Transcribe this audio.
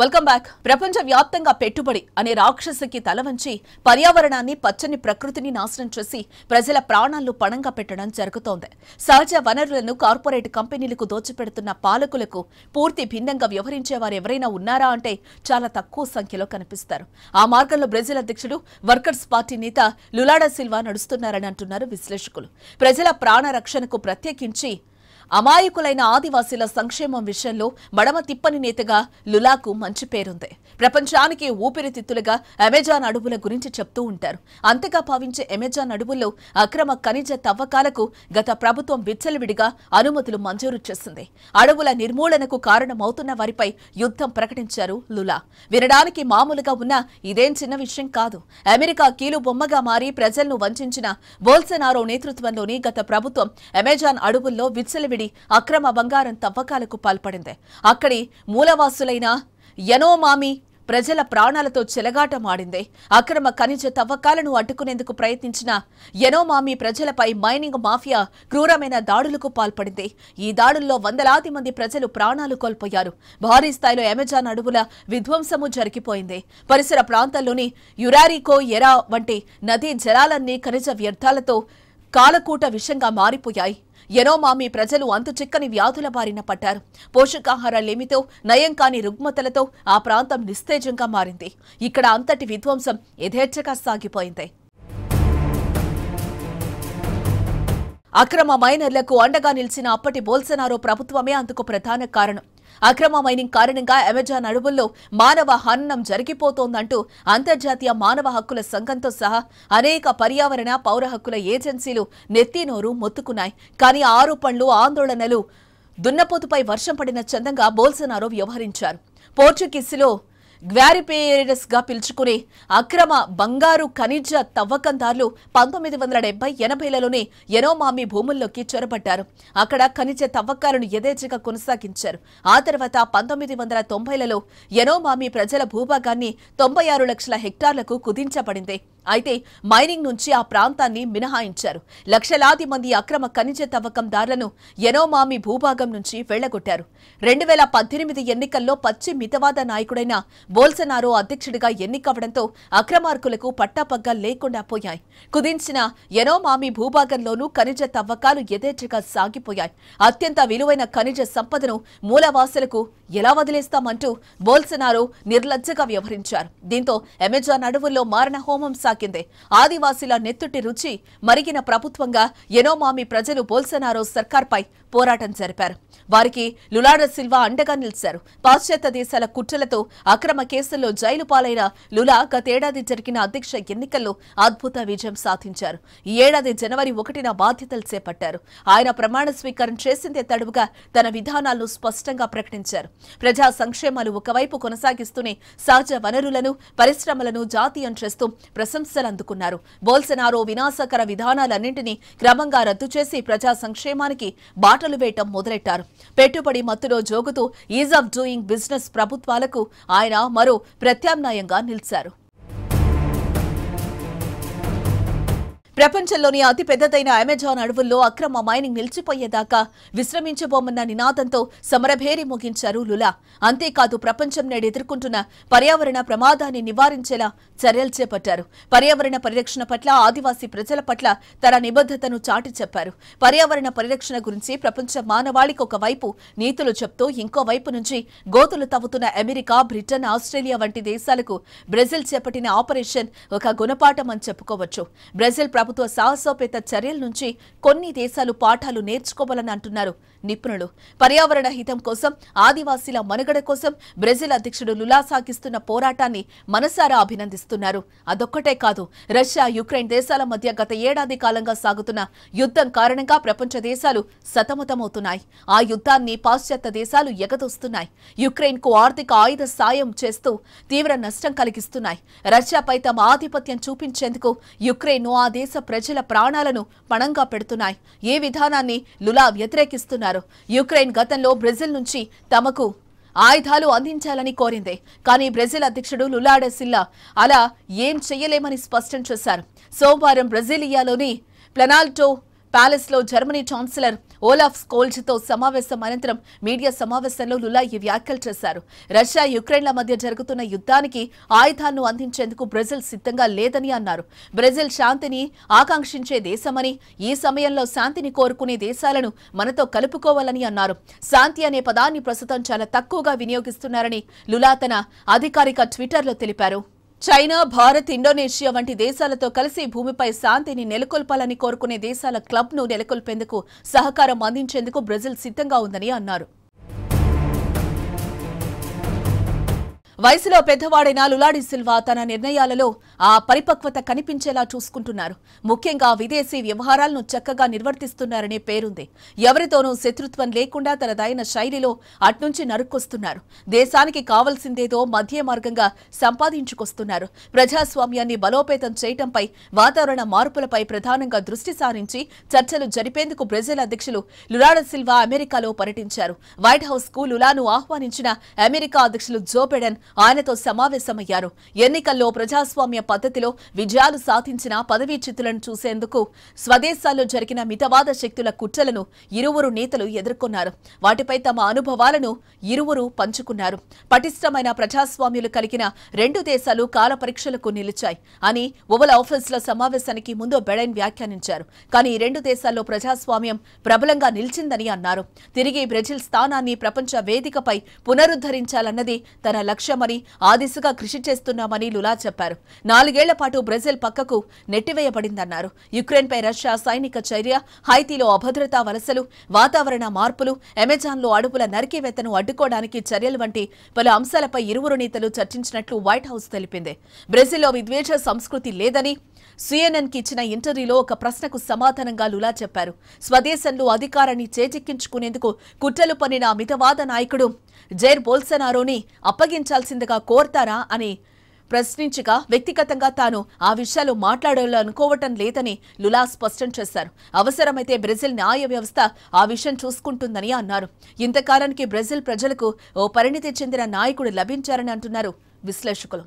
welcome back ప్రపంచ వ్యాప్తంగా పెట్టుబడి అనే రాక్షసికి తలవంచి పర్యావరణాన్ని పచ్చని ప్రకృతిని నాశనం చేసి ప్రజల ప్రాణాలను పణంగా పెట్టడం జరుగుతోంది సహజ వనరులను కార్పొరేట్ కంపెనీలకు దోచిపెడుతున్న పాలకులకు పూర్తి భిన్నంగా వ్యవహరించే వారు ఎవరైనా ఉన్నారా అంటే చాలా తక్కువ సంఖ్యలో కనిపిస్తారు ఆ మార్గంలో బ్రెజిల్ అధ్యక్షుడు వర్కర్స్ పార్టీ నేత లులాడా సిల్వా నడుస్తున్నారని అంటున్నారు విశ్లేషకులు ప్రజల ప్రాణ రక్షణకు ప్రత్యేకించి అమాయకులైన ఆదివాసీల సంక్షేమం విషయంలో మడమ తిప్పని నేతగా లులాకు మంచి పేరుంది ప్రపంచానికి ఊపిరితిత్తులుగా అమెజాన్ అడవుల గురించి చెప్తూ ఉంటారు అంతగా భావించే అమెజాన్ అడవుల్లో అక్రమ ఖనిజ తవ్వకాలకు గత ప్రభుత్వం విచ్చలవిడిగా అనుమతులు మంజూరు చేసింది అడవుల నిర్మూలనకు కారణమవుతున్న వారిపై యుద్ధం ప్రకటించారు లులా వినడానికి మామూలుగా ఉన్న ఇదేం చిన్న విషయం కాదు అమెరికా కీలుబొమ్మగా మారి ప్రజలను వంచిన బోల్సెనారో నేతృత్వంలోని గత ప్రభుత్వం అమెజాన్ అడవుల్లో విచ్చలవిడి కంపెనీ అక్రమ బంగారం తవ్వకాలకు పాల్పడింది అక్కడి మూలవాసులైన యనోమామి ప్రజల ప్రాణాలతో చెలగాటమాడింది అక్రమ ఖనిజ తవ్వకాలను అడ్డుకునేందుకు ప్రయత్నించిన ఎనోమామి ప్రజలపై మైనింగ్ మాఫియా క్రూరమైన దాడులకు పాల్పడింది ఈ దాడుల్లో వందలాది మంది ప్రజలు ప్రాణాలు కోల్పోయారు భారీ స్థాయిలో అమెజాన్ అడవుల విధ్వంసము జరిగిపోయింది పరిసర ప్రాంతాల్లోని యురారికో ఎరా వంటి నదీ జలాలన్నీ ఖనిజ వ్యర్థాలతో కాలకూట విషంగా మారిపోయాయి ఎనోమామి ప్రజలు చిక్కని వ్యాధుల బారిన పడ్డారు పోషకాహారాలేమితో నయం కాని రుగ్మతలతో ఆ ప్రాంతం నిస్తేజంగా మారింది ఇక్కడ అంతటి విధ్వంసం యథేచ్ఛగా సాగిపోయింది అక్రమ మైనర్లకు అండగా నిలిచిన అప్పటి బోల్సనారో ప్రభుత్వమే అందుకు ప్రధాన కారణం అక్రమ మైనింగ్ కారణంగా అమెజాన్ అడవుల్లో మానవ హననం జరిగిపోతోందంటూ అంతర్జాతీయ మానవ హక్కుల సంఘంతో సహా అనేక పర్యావరణ పౌర హక్కుల ఏజెన్సీలు నెత్తినోరు మొత్తుకున్నాయి కానీ ఆరోపణలు ఆందోళనలు దున్నపోతుపై వర్షం పడిన చందంగా బోల్సనారో వ్యవహరించారు పోర్చుగీస్లో గ్వారిపేరియర్స్ గా పిలుచుకునే అక్రమ బంగారు ఖనిజ తవ్వకందారులు పంతొమ్మిది వందల డెబ్బై ఎనభైలలోనే ఎనోమామి భూముల్లోకి చొరబడ్డారు అక్కడ ఖనిజ తవ్వకాలను యథేచ్ఛగా కొనసాగించారు ఆ తర్వాత పంతొమ్మిది వందల తొంభైలలో ఎనోమామి ప్రజల భూభాగాన్ని తొంభై ఆరు లక్షల హెక్టార్లకు కుదించబడింది అయితే మైనింగ్ నుంచి ఆ ప్రాంతాన్ని మినహాయించారు లక్షలాది మంది అక్రమ ఖనిజ తవ్వకందారులను ఎనోమామి భూభాగం నుంచి వెళ్లగొట్టారు రెండు వేల పద్దెనిమిది ఎన్నికల్లో పచ్చి మితవాద నాయకుడైన బోల్సనారో అధ్యక్షుడిగా ఎన్నికవడంతో అక్రమార్కులకు పట్టాపగ్గా లేకుండా పోయాయి కుదించిన ఎనోమామి భూభాగంలోనూ ఖనిజ తవ్వకాలు యథేచ్ఛగా సాగిపోయాయి అత్యంత విలువైన ఖనిజ సంపదను మూలవాసులకు ఎలా వదిలేస్తామంటూ బోల్సనారో నిర్లజ్జగా వ్యవహరించారు దీంతో అమెజాన్ అడవుల్లో మారణ హోమం తాకింది ఆదివాసీల నెత్తుటి రుచి మరిగిన ప్రభుత్వంగా ఎనోమామి ప్రజలు బోల్సనారో సర్కార్పై పోరాటం జరిపారు వారికి లులాడ సిల్వా అండగా నిలిచారు పాశ్చాత్య దేశాల కుట్రలతో అక్రమ కేసుల్లో జైలు పాలైన లులా గతేడాది జరిగిన అధ్యక్ష ఎన్నికల్లో అద్భుత విజయం సాధించారు ఈ ఏడాది జనవరి ఒకటిన బాధ్యతలు చేపట్టారు ఆయన ప్రమాణ స్వీకారం చేసిందే తడువుగా తన విధానాలను స్పష్టంగా ప్రకటించారు ప్రజా సంక్షేమాలు ఒకవైపు కొనసాగిస్తూనే సహజ వనరులను పరిశ్రమలను జాతీయం చేస్తూ ప్రశంసలు అందుకున్నారు బోల్సనారో వినాశకర విధానాలన్నింటినీ క్రమంగా రద్దు చేసి ప్రజా సంక్షేమానికి బాట మాటలు వేయటం మొదలెట్టారు పెట్టుబడి మత్తులో జోగుతూ ఈజ్ ఆఫ్ డూయింగ్ బిజినెస్ ప్రభుత్వాలకు ఆయన మరో ప్రత్యామ్నాయంగా నిలిచారు ప్రపంచంలోని అతిపెద్దదైన అమెజాన్ అడవుల్లో అక్రమ మైనింగ్ నిలిచిపోయేదాకా విశ్రమించబోమన్న నినాదంతో సమరభేరి ముగించారు లులా అంతేకాదు ప్రపంచం నేడు ఎదుర్కొంటున్న పర్యావరణ ప్రమాదాన్ని నివారించేలా చర్యలు చేపట్టారు పర్యావరణ పరిరక్షణ పట్ల ఆదివాసీ ప్రజల పట్ల తన నిబద్ధతను చాటి చెప్పారు పర్యావరణ పరిరక్షణ గురించి ప్రపంచ మానవాళికి ఒకవైపు నీతులు చెప్తూ ఇంకోవైపు నుంచి గోతులు తవ్వుతున్న అమెరికా బ్రిటన్ ఆస్ట్రేలియా వంటి దేశాలకు బ్రెజిల్ చేపట్టిన ఆపరేషన్ ఒక గుణపాఠం అని చెప్పుకోవచ్చు బ్రెజిల్ ప్రభుత్వ సాహసోపేత చర్యల నుంచి కొన్ని దేశాలు పాఠాలు నేర్చుకోవాలని అంటున్నారు నిపుణులు పర్యావరణ హితం కోసం ఆదివాసీల మనుగడ కోసం బ్రెజిల్ అధ్యక్షుడు లులా సాగిస్తున్న పోరాటాన్ని మనసారా అభినందిస్తున్నారు అదొక్కటే కాదు రష్యా యుక్రెయిన్ దేశాల మధ్య గత ఏడాది కాలంగా సాగుతున్న యుద్ధం కారణంగా ప్రపంచ దేశాలు సతమతమవుతున్నాయి ఆ యుద్ధాన్ని పాశ్చాత్య దేశాలు ఎగదొస్తున్నాయి కు ఆర్థిక ఆయుధ సాయం చేస్తూ తీవ్ర నష్టం కలిగిస్తున్నాయి రష్యాపై తమ ఆధిపత్యం చూపించేందుకు యుక్రెయిన్ ఆ దేశ దేశ ప్రజల ప్రాణాలను పణంగా పెడుతున్నాయి ఏ విధానాన్ని లులా వ్యతిరేకిస్తున్నారు యుక్రెయిన్ గతంలో బ్రెజిల్ నుంచి తమకు ఆయుధాలు అందించాలని కోరింది కానీ బ్రెజిల్ అధ్యక్షుడు లులాడెసిల్లా అలా ఏం చేయలేమని స్పష్టం చేశారు సోమవారం బ్రెజిలియాలోని ప్లెనాల్టో ప్యాలెస్లో జర్మనీ ఛాన్సలర్ ఓలాఫ్ తో సమావేశం అనంతరం మీడియా సమావేశంలో లులా ఈ వ్యాఖ్యలు చేశారు రష్యా యుక్రెయిన్ల మధ్య జరుగుతున్న యుద్ధానికి ఆయుధాలను అందించేందుకు బ్రెజిల్ సిద్ధంగా లేదని అన్నారు బ్రెజిల్ శాంతిని ఆకాంక్షించే దేశమని ఈ సమయంలో శాంతిని కోరుకునే దేశాలను మనతో కలుపుకోవాలని అన్నారు శాంతి అనే పదాన్ని ప్రస్తుతం చాలా తక్కువగా వినియోగిస్తున్నారని లులా తన అధికారిక ట్విట్టర్లో తెలిపారు చైనా భారత్ ఇండోనేషియా వంటి దేశాలతో కలిసి భూమిపై శాంతిని నెలకొల్పాలని కోరుకునే దేశాల క్లబ్ను నెలకొల్పేందుకు సహకారం అందించేందుకు బ్రెజిల్ సిద్ధంగా ఉందని అన్నారు వయసులో పెద్దవాడైన లులాడి సిల్వా తన నిర్ణయాలలో ఆ పరిపక్వత కనిపించేలా చూసుకుంటున్నారు ముఖ్యంగా విదేశీ వ్యవహారాలను చక్కగా నిర్వర్తిస్తున్నారనే పేరుంది ఎవరితోనూ శత్రుత్వం లేకుండా తనదైన శైలిలో అట్నుంచి నరుక్కొస్తున్నారు దేశానికి కావలసిందేదో మధ్య మార్గంగా సంపాదించుకొస్తున్నారు ప్రజాస్వామ్యాన్ని బలోపేతం చేయటంపై వాతావరణ మార్పులపై ప్రధానంగా దృష్టి సారించి చర్చలు జరిపేందుకు బ్రెజిల్ అధ్యక్షులు లులాడ సిల్వా అమెరికాలో పర్యటించారు వైట్ హౌస్ కు లులాను ఆహ్వానించిన అమెరికా అధ్యక్షులు జో ఆయనతో సమావేశమయ్యారు ఎన్నికల్లో ప్రజాస్వామ్య పద్ధతిలో విజయాలు సాధించిన చిత్తులను చూసేందుకు స్వదేశాల్లో జరిగిన మితవాద శక్తుల కుట్రలను ఇరువురు నేతలు ఎదుర్కొన్నారు వాటిపై తమ అనుభవాలను ఇరువురు పంచుకున్నారు పటిష్టమైన ప్రజాస్వామ్యులు కలిగిన రెండు దేశాలు కాలపరీక్షలకు నిలిచాయి అని ఓవల్ ఆఫీస్ల సమావేశానికి ముందు బెడైన్ వ్యాఖ్యానించారు కానీ రెండు దేశాల్లో ప్రజాస్వామ్యం ప్రబలంగా నిలిచిందని అన్నారు తిరిగి బ్రెజిల్ స్థానాన్ని ప్రపంచ వేదికపై పునరుద్ధరించాలన్నది తన లక్ష్యం ఇచ్చామని ఆ దిశగా కృషి చేస్తున్నామని లులా చెప్పారు నాలుగేళ్ల పాటు బ్రెజిల్ పక్కకు నెట్టివేయబడిందన్నారు యుక్రెయిన్పై రష్యా సైనిక చర్య హైతీలో అభద్రతా వలసలు వాతావరణ మార్పులు అమెజాన్లో అడుపుల నరికివేతను అడ్డుకోవడానికి చర్యలు వంటి పలు అంశాలపై ఇరువురు నేతలు చర్చించినట్లు వైట్ హౌస్ తెలిపింది బ్రెజిల్లో విద్వేష సంస్కృతి లేదని కి ఇచ్చిన ఇంటర్వ్యూలో ఒక ప్రశ్నకు సమాధానంగా లులా చెప్పారు స్వదేశంలో అధికారాన్ని చేజెక్కించుకునేందుకు కుట్రలు పనిన మితవాద నాయకుడు జైర్ బోల్సనారోని అప్పగించాల్సిందిగా కోరతారా అని ప్రశ్నించగా వ్యక్తిగతంగా తాను ఆ విషయాలు మాట్లాడాలనుకోవటం లేదని లులా స్పష్టం చేశారు అవసరమైతే బ్రెజిల్ న్యాయ వ్యవస్థ ఆ విషయం చూసుకుంటుందని అన్నారు ఇంతకాలానికి బ్రెజిల్ ప్రజలకు ఓ పరిణితి చెందిన నాయకుడు లభించారని అంటున్నారు విశ్లేషకులు